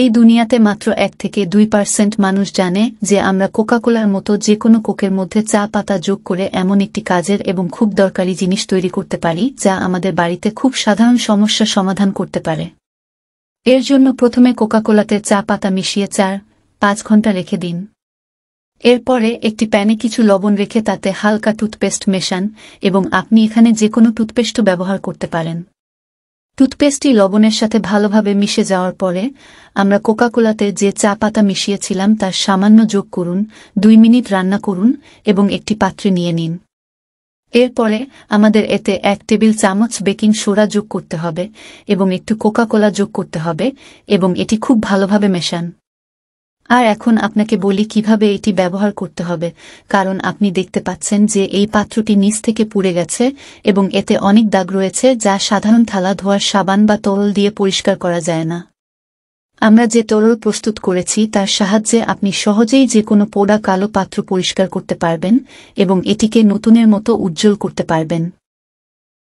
এই দুনিয়াতে মাত্র এক থেকে দুই পার্সেন্ট মানুষ জানে যে আমরা কোকাকোলার মতো যে কোনো কোকের মধ্যে চা পাতা যোগ করে এমন একটি কাজের এবং খুব দরকারি জিনিস তৈরি করতে পারি যা আমাদের বাড়িতে খুব সাধারণ সমস্যা সমাধান করতে পারে এর জন্য প্রথমে কোকাকোলাতে চা পাতা মিশিয়ে চার পাঁচ ঘন্টা রেখে দিন এরপরে একটি প্যানে কিছু লবণ রেখে তাতে হালকা টুথপেস্ট মেশান এবং আপনি এখানে যে কোনো টুথপেস্টও ব্যবহার করতে পারেন টুথপেস্টটি লবণের সাথে ভালোভাবে মিশে যাওয়ার পরে আমরা কোকাকোলাতে যে চা পাতা মিশিয়েছিলাম তার সামান্য যোগ করুন দুই মিনিট রান্না করুন এবং একটি পাত্রে নিয়ে নিন এরপরে আমাদের এতে এক টেবিল চামচ বেকিং সোডা যোগ করতে হবে এবং একটু কোকাকোলা যোগ করতে হবে এবং এটি খুব ভালোভাবে মেশান আর এখন আপনাকে বলি কিভাবে এটি ব্যবহার করতে হবে কারণ আপনি দেখতে পাচ্ছেন যে এই পাত্রটি নিচ থেকে পুড়ে গেছে এবং এতে অনেক দাগ রয়েছে যা সাধারণ থালা ধোয়ার সাবান বা তরল দিয়ে পরিষ্কার করা যায় না আমরা যে তরল প্রস্তুত করেছি তার সাহায্যে আপনি সহজেই যে কোনো পোড়া কালো পাত্র পরিষ্কার করতে পারবেন এবং এটিকে নতুনের মতো উজ্জ্বল করতে পারবেন